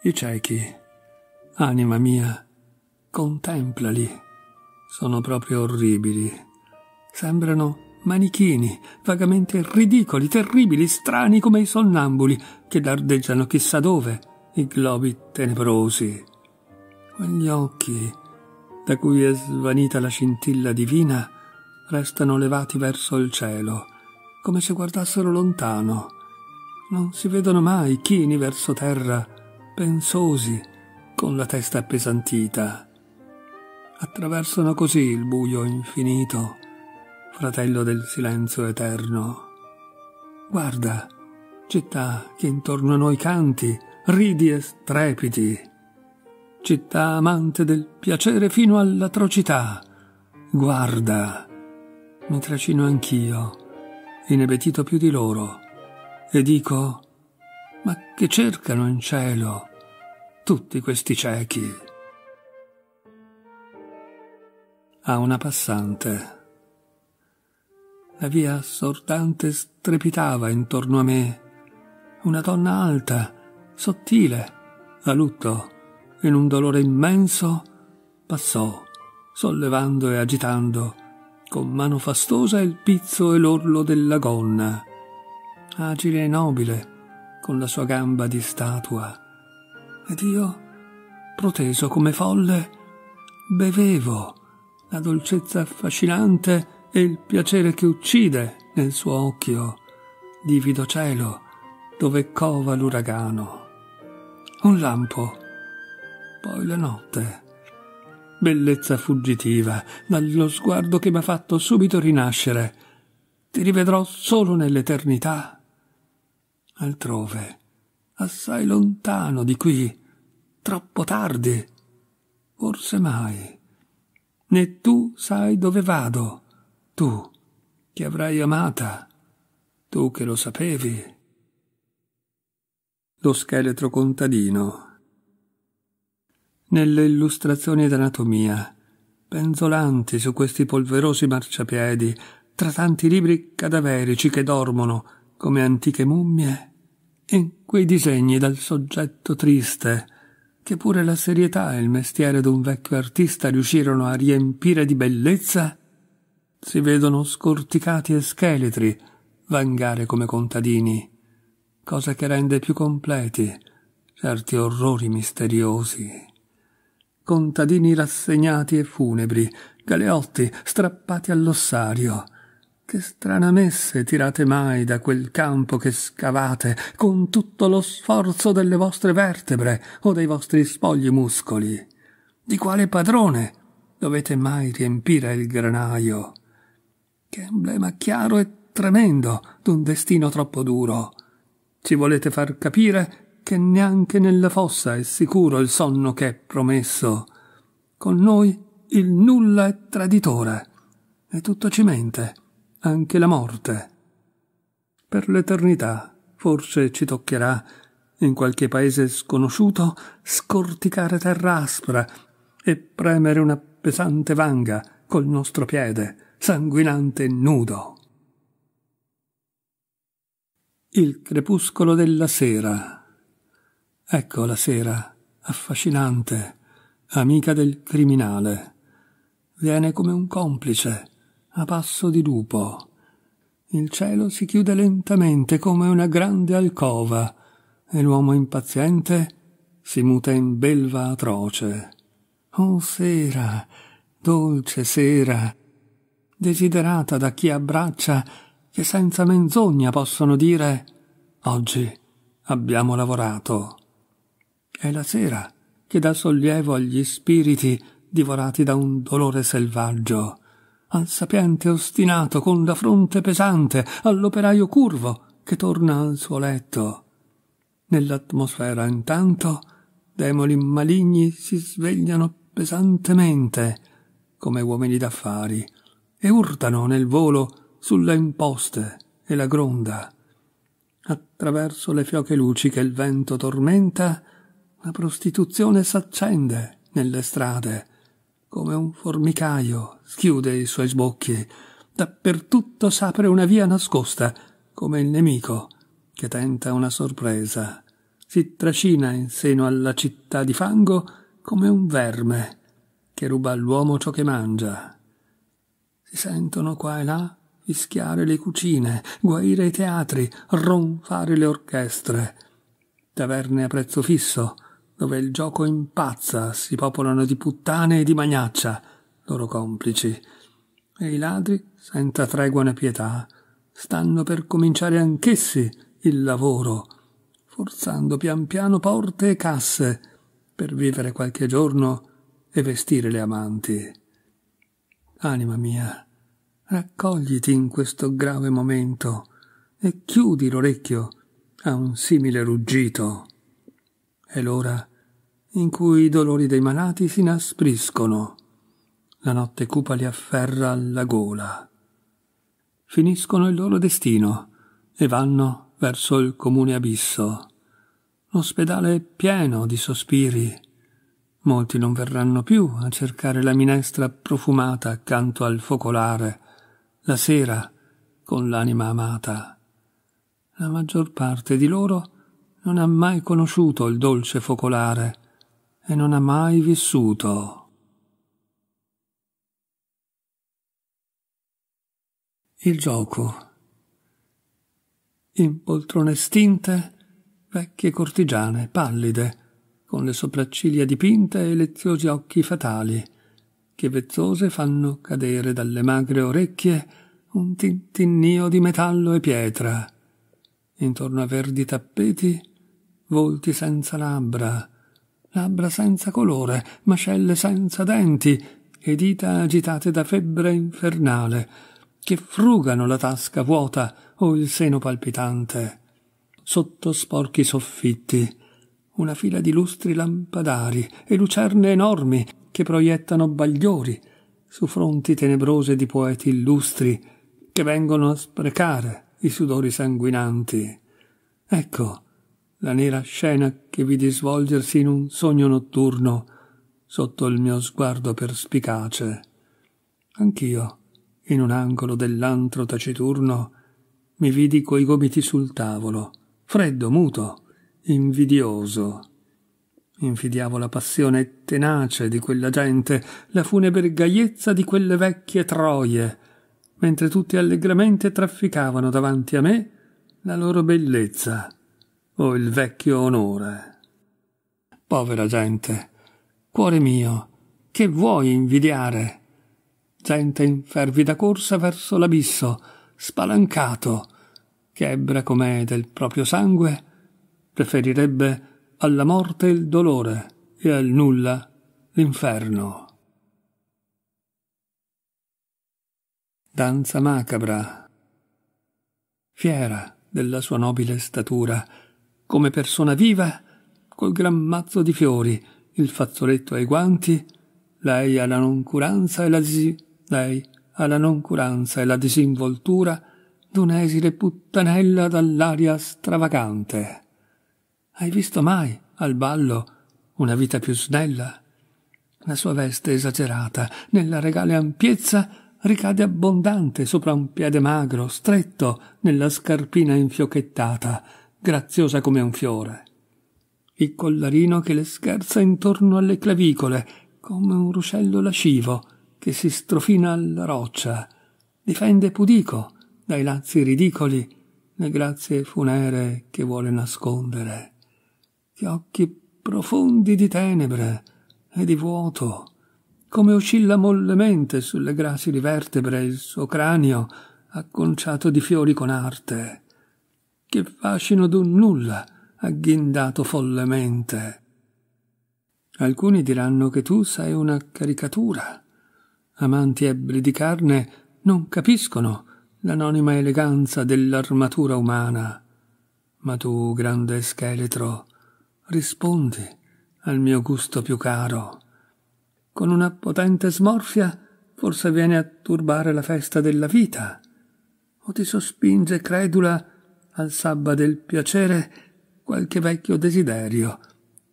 I ciechi, anima mia, contemplali. Sono proprio orribili. Sembrano manichini, vagamente ridicoli, terribili, strani come i sonnambuli che dardeggiano chissà dove i globi tenebrosi. Quegli occhi, da cui è svanita la scintilla divina, restano levati verso il cielo, come se guardassero lontano. Non si vedono mai chini verso terra pensosi, con la testa appesantita. Attraversano così il buio infinito, fratello del silenzio eterno. Guarda, città che intorno a noi canti, ridi e strepiti. Città amante del piacere fino all'atrocità. Guarda, mi tracino anch'io, inebetito più di loro, e dico, ma che cercano in cielo? tutti questi ciechi. A una passante. La via assordante strepitava intorno a me. Una donna alta, sottile, a lutto, in un dolore immenso, passò, sollevando e agitando, con mano fastosa il pizzo e l'orlo della gonna, agile e nobile, con la sua gamba di statua ed io, proteso come folle, bevevo la dolcezza affascinante e il piacere che uccide nel suo occhio, livido cielo dove cova l'uragano. Un lampo, poi la notte. Bellezza fuggitiva, dallo sguardo che m'ha fatto subito rinascere. Ti rivedrò solo nell'eternità. Altrove, assai lontano di qui, troppo tardi. Forse mai. Né tu sai dove vado, tu che avrai amata, tu che lo sapevi. Lo scheletro contadino. Nelle illustrazioni d'anatomia, penzolanti su questi polverosi marciapiedi, tra tanti libri cadaverici che dormono come antiche mummie, in quei disegni dal soggetto triste, che pure la serietà e il mestiere d'un vecchio artista riuscirono a riempire di bellezza, si vedono scorticati e scheletri vangare come contadini, cosa che rende più completi certi orrori misteriosi. Contadini rassegnati e funebri, galeotti strappati all'ossario, che strana messe tirate mai da quel campo che scavate con tutto lo sforzo delle vostre vertebre o dei vostri spogli muscoli? Di quale padrone dovete mai riempire il granaio? Che emblema chiaro e tremendo d'un destino troppo duro. Ci volete far capire che neanche nella fossa è sicuro il sonno che è promesso. Con noi il nulla è traditore e tutto ci mente anche la morte. Per l'eternità forse ci toccherà, in qualche paese sconosciuto, scorticare terra aspra e premere una pesante vanga col nostro piede, sanguinante e nudo. Il crepuscolo della sera. Ecco la sera, affascinante, amica del criminale. Viene come un complice, a passo di lupo. Il cielo si chiude lentamente come una grande alcova e l'uomo impaziente si muta in belva atroce. Oh sera, dolce sera, desiderata da chi abbraccia, che senza menzogna possono dire oggi abbiamo lavorato. È la sera che dà sollievo agli spiriti divorati da un dolore selvaggio al sapiente ostinato con la fronte pesante, all'operaio curvo che torna al suo letto. Nell'atmosfera intanto demoni maligni si svegliano pesantemente come uomini d'affari e urtano nel volo sulle imposte e la gronda. Attraverso le fioche luci che il vento tormenta, la prostituzione s'accende nelle strade come un formicaio, schiude i suoi sbocchi, dappertutto s'apre una via nascosta, come il nemico che tenta una sorpresa. Si trascina in seno alla città di fango come un verme che ruba all'uomo ciò che mangia. Si sentono qua e là fischiare le cucine, guaire i teatri, ronfare le orchestre, taverne a prezzo fisso, dove il gioco impazza, si popolano di puttane e di magnaccia, loro complici. E i ladri, senza tregua né pietà, stanno per cominciare anch'essi il lavoro, forzando pian piano porte e casse per vivere qualche giorno e vestire le amanti. Anima mia, raccogliti in questo grave momento e chiudi l'orecchio a un simile ruggito. E l'ora in cui i dolori dei malati si inaspriscono. La notte cupa li afferra alla gola. Finiscono il loro destino e vanno verso il comune abisso. L'ospedale è pieno di sospiri. Molti non verranno più a cercare la minestra profumata accanto al focolare, la sera con l'anima amata. La maggior parte di loro non ha mai conosciuto il dolce focolare, e non ha mai vissuto. Il gioco. In poltrone stinte, vecchie cortigiane, pallide, con le sopracciglia dipinte e leziosi occhi fatali, che vezzose fanno cadere dalle magre orecchie un tintinnio di metallo e pietra. Intorno a verdi tappeti, volti senza labbra, labbra senza colore, mascelle senza denti e dita agitate da febbre infernale, che frugano la tasca vuota o il seno palpitante. Sotto sporchi soffitti, una fila di lustri lampadari e lucerne enormi che proiettano bagliori su fronti tenebrose di poeti illustri che vengono a sprecare i sudori sanguinanti. Ecco, la nera scena che vidi svolgersi in un sogno notturno sotto il mio sguardo perspicace. Anch'io, in un angolo dell'antro taciturno, mi vidi coi gomiti sul tavolo, freddo, muto, invidioso. Infidiavo la passione tenace di quella gente, la funebre gaiezza di quelle vecchie troie, mentre tutti allegramente trafficavano davanti a me la loro bellezza o il vecchio onore. Povera gente, cuore mio, che vuoi invidiare? Gente in fervida corsa verso l'abisso, spalancato, che ebbra com'è del proprio sangue, preferirebbe alla morte il dolore e al nulla l'inferno. Danza macabra, fiera della sua nobile statura, come persona viva, col gran mazzo di fiori, il fazzoletto ai guanti, lei ha la noncuranza e la disi... lei ha la noncuranza e la disinvoltura d'un esile puttanella dall'aria stravagante. Hai visto mai, al ballo, una vita più snella? La sua veste esagerata, nella regale ampiezza, ricade abbondante sopra un piede magro, stretto, nella scarpina infiocchettata, graziosa come un fiore. Il collarino che le scherza intorno alle clavicole, come un ruscello lascivo che si strofina alla roccia, difende pudico dai lazzi ridicoli le grazie funere che vuole nascondere. Gli occhi profondi di tenebre e di vuoto, come oscilla mollemente sulle gracili vertebre il suo cranio acconciato di fiori con arte che fascino d'un nulla, agghindato follemente. Alcuni diranno che tu sei una caricatura. Amanti ebri di carne non capiscono l'anonima eleganza dell'armatura umana. Ma tu, grande scheletro, rispondi al mio gusto più caro. Con una potente smorfia forse viene a turbare la festa della vita, o ti sospinge credula al sabba del piacere qualche vecchio desiderio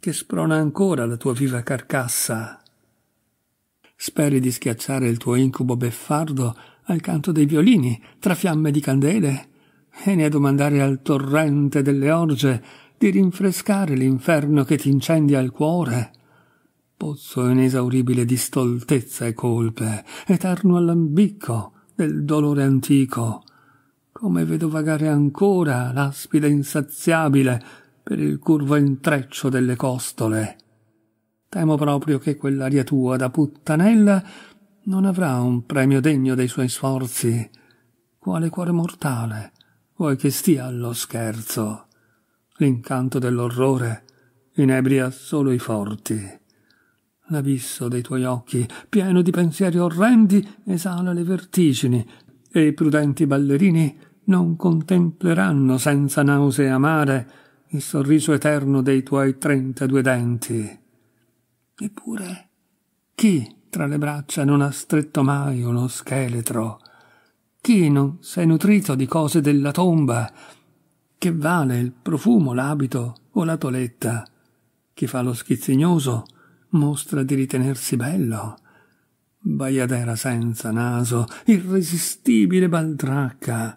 che sprona ancora la tua viva carcassa. Speri di schiacciare il tuo incubo beffardo al canto dei violini, tra fiamme di candele, e ne domandare al torrente delle orge di rinfrescare l'inferno che ti incendia il cuore. Pozzo inesauribile di stoltezza e colpe, eterno all'ambicco del dolore antico, come vedo vagare ancora l'aspide insaziabile per il curvo intreccio delle costole. Temo proprio che quell'aria tua da puttanella non avrà un premio degno dei suoi sforzi. Quale cuore mortale vuoi che stia allo scherzo? L'incanto dell'orrore inebria solo i forti. L'abisso dei tuoi occhi, pieno di pensieri orrendi, esala le vertigini e i prudenti ballerini non contempleranno senza nausea amare il sorriso eterno dei tuoi trentadue denti. Eppure, chi tra le braccia non ha stretto mai uno scheletro? Chi non si è nutrito di cose della tomba? Che vale il profumo, l'abito o la toletta? Chi fa lo schizzignoso mostra di ritenersi bello. Baiadera senza naso, irresistibile baldracca.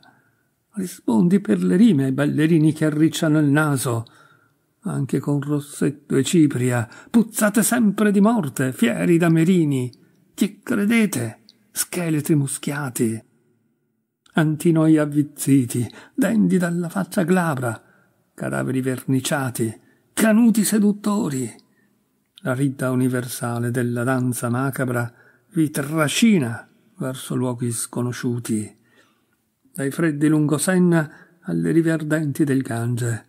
Rispondi per le rime ai ballerini che arricciano il naso. Anche con Rossetto e Cipria, puzzate sempre di morte, fieri da merini. Chi credete? Scheletri muschiati. Antinoi avvizziti, dendi dalla faccia glabra, cadaveri verniciati, canuti seduttori. La ridda universale della danza macabra vi trascina verso luoghi sconosciuti dai freddi lungo Senna alle rive ardenti del Gange.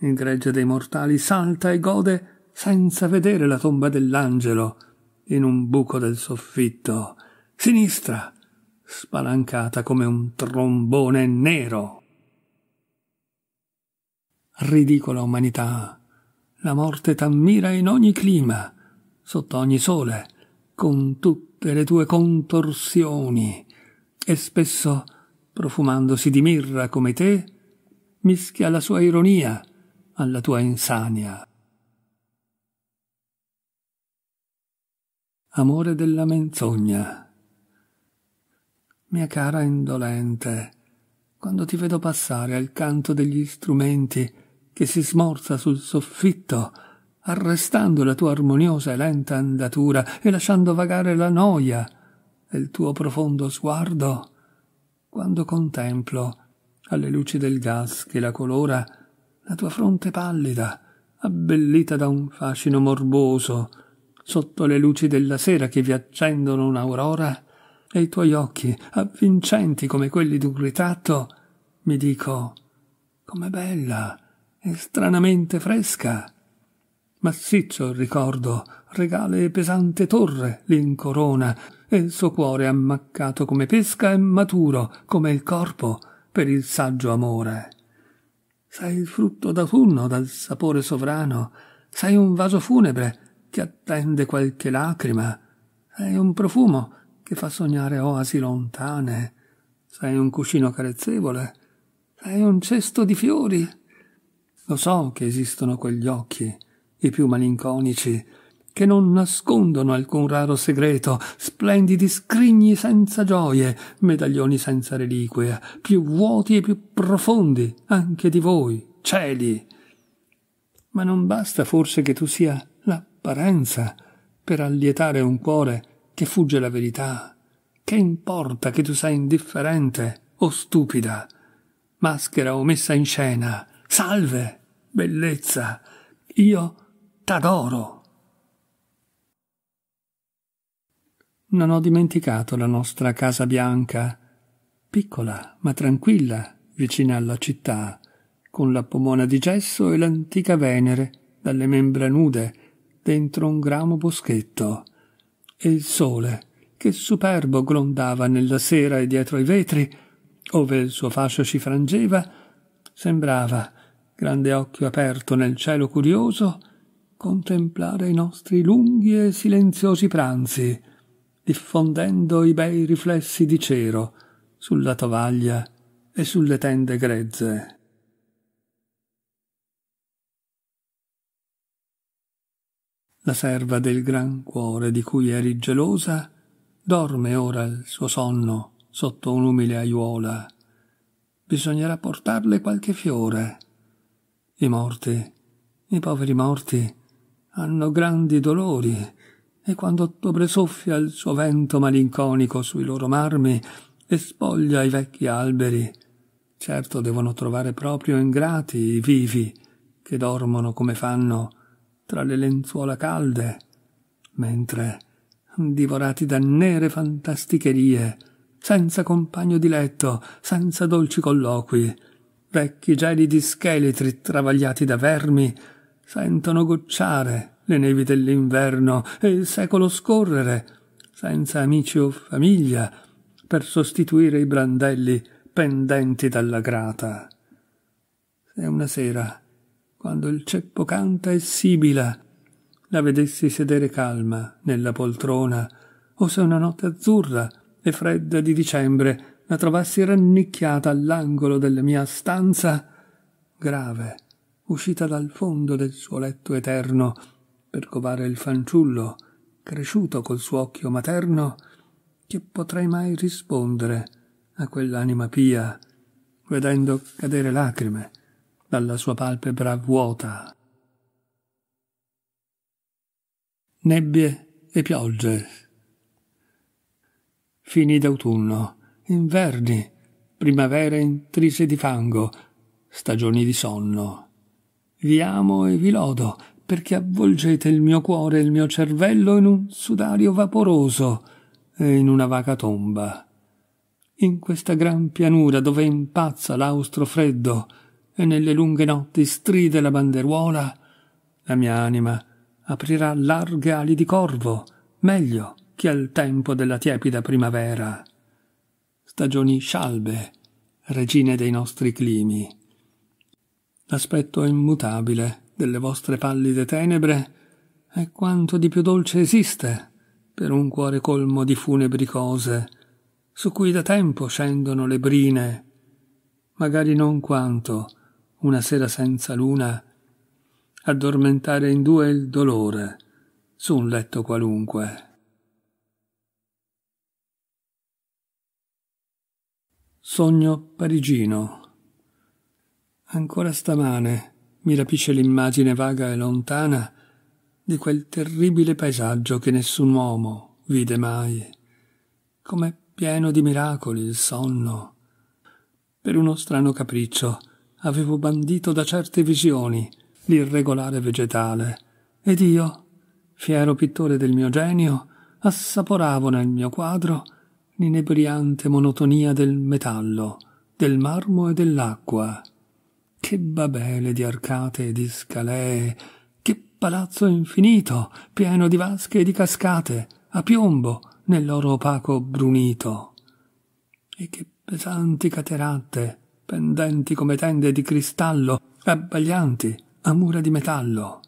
Il gregge dei mortali salta e gode senza vedere la tomba dell'angelo in un buco del soffitto. Sinistra, spalancata come un trombone nero. Ridicola umanità. La morte t'ammira in ogni clima, sotto ogni sole, con tutte le tue contorsioni, e spesso profumandosi di mirra come te, mischia la sua ironia alla tua insania. Amore della menzogna. Mia cara indolente, quando ti vedo passare al canto degli strumenti che si smorza sul soffitto, arrestando la tua armoniosa e lenta andatura e lasciando vagare la noia del tuo profondo sguardo, quando contemplo, alle luci del gas che la colora, la tua fronte pallida, abbellita da un fascino morboso, sotto le luci della sera che vi accendono un'aurora, e i tuoi occhi, avvincenti come quelli di un ritratto, mi dico com'è bella e stranamente fresca. Massiccio il ricordo, regale e pesante torre l'incorona, e il suo cuore ammaccato come pesca e maturo come il corpo per il saggio amore. Sei il frutto d'autunno dal sapore sovrano, sei un vaso funebre che attende qualche lacrima, sei un profumo che fa sognare oasi lontane, sei un cuscino carezzevole, sei un cesto di fiori. Lo so che esistono quegli occhi, i più malinconici, che non nascondono alcun raro segreto, splendidi scrigni senza gioie, medaglioni senza reliquia, più vuoti e più profondi anche di voi, cieli. Ma non basta forse che tu sia l'apparenza per allietare un cuore che fugge la verità. Che importa che tu sei indifferente o stupida? Maschera o messa in scena? Salve, bellezza, io t'adoro. Non ho dimenticato la nostra casa bianca, piccola ma tranquilla, vicina alla città, con la pomona di gesso e l'antica Venere dalle membra nude dentro un gramo boschetto, e il sole che superbo grondava nella sera e dietro i vetri, ove il suo fascio ci frangeva, sembrava, grande occhio aperto nel cielo curioso, contemplare i nostri lunghi e silenziosi pranzi, diffondendo i bei riflessi di cero sulla tovaglia e sulle tende grezze. La serva del gran cuore di cui eri gelosa dorme ora il suo sonno sotto un'umile aiuola. Bisognerà portarle qualche fiore. I morti, i poveri morti, hanno grandi dolori e quando ottobre soffia il suo vento malinconico sui loro marmi e spoglia i vecchi alberi, certo devono trovare proprio ingrati i vivi che dormono come fanno tra le lenzuola calde, mentre, divorati da nere fantasticherie, senza compagno di letto, senza dolci colloqui, vecchi gelidi scheletri travagliati da vermi, sentono gocciare le nevi dell'inverno e il secolo scorrere, senza amici o famiglia, per sostituire i brandelli pendenti dalla grata. Se una sera, quando il ceppo canta e sibila, la vedessi sedere calma nella poltrona, o se una notte azzurra e fredda di dicembre la trovassi rannicchiata all'angolo della mia stanza, grave, uscita dal fondo del suo letto eterno per covare il fanciullo, cresciuto col suo occhio materno, che potrei mai rispondere a quell'anima pia, vedendo cadere lacrime dalla sua palpebra vuota. Nebbie e piogge. Fini d'autunno, inverni, primavera intrise di fango, stagioni di sonno. Vi amo e vi lodo, perché avvolgete il mio cuore e il mio cervello in un sudario vaporoso e in una vaca tomba. In questa gran pianura dove impazza l'austro freddo e nelle lunghe notti stride la banderuola, la mia anima aprirà larghe ali di corvo, meglio che al tempo della tiepida primavera. Stagioni scialbe, regine dei nostri climi. L'aspetto è immutabile delle vostre pallide tenebre è quanto di più dolce esiste per un cuore colmo di funebri cose, su cui da tempo scendono le brine, magari non quanto una sera senza luna addormentare in due il dolore su un letto qualunque. Sogno parigino. Ancora stamane mi rapisce l'immagine vaga e lontana di quel terribile paesaggio che nessun uomo vide mai. Com'è pieno di miracoli il sonno. Per uno strano capriccio avevo bandito da certe visioni l'irregolare vegetale, ed io, fiero pittore del mio genio, assaporavo nel mio quadro l'inebriante monotonia del metallo, del marmo e dell'acqua che babele di arcate e di scalee, che palazzo infinito, pieno di vasche e di cascate, a piombo, nell'oro opaco brunito. E che pesanti cateratte, pendenti come tende di cristallo, abbaglianti a mura di metallo.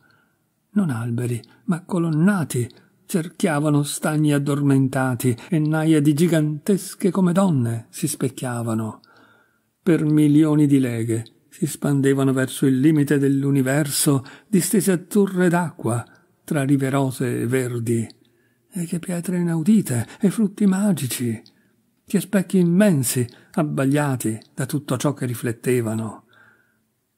Non alberi, ma colonnati, cerchiavano stagni addormentati e naiadi gigantesche come donne si specchiavano. Per milioni di leghe si spandevano verso il limite dell'universo, distese a torre d'acqua, tra rive riverose e verdi. E che pietre inaudite, e frutti magici, che specchi immensi, abbagliati da tutto ciò che riflettevano.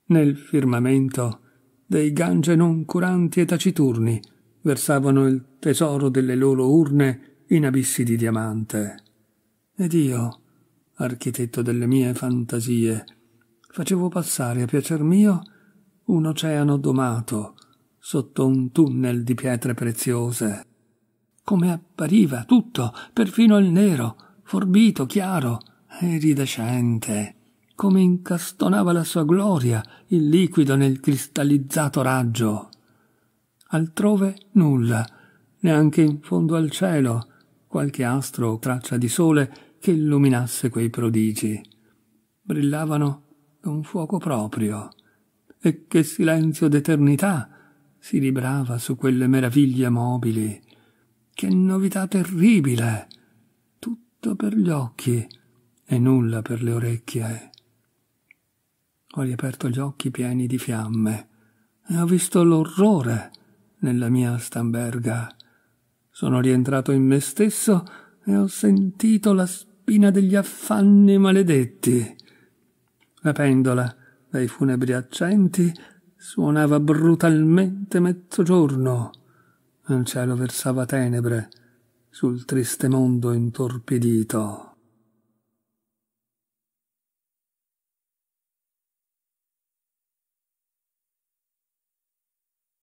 Nel firmamento dei gange non curanti e taciturni versavano il tesoro delle loro urne in abissi di diamante. Ed io, architetto delle mie fantasie, facevo passare a piacer mio un oceano domato sotto un tunnel di pietre preziose. Come appariva tutto, perfino il nero, forbito, chiaro, iridescente, come incastonava la sua gloria il liquido nel cristallizzato raggio. Altrove nulla, neanche in fondo al cielo, qualche astro o traccia di sole che illuminasse quei prodigi. Brillavano d'un fuoco proprio, e che silenzio d'eternità si librava su quelle meraviglie mobili. Che novità terribile! Tutto per gli occhi e nulla per le orecchie. Ho riaperto gli occhi pieni di fiamme e ho visto l'orrore nella mia stamberga. Sono rientrato in me stesso e ho sentito la spina degli affanni maledetti. La pendola, dai funebri accenti, suonava brutalmente mezzogiorno. Un cielo versava tenebre sul triste mondo intorpidito.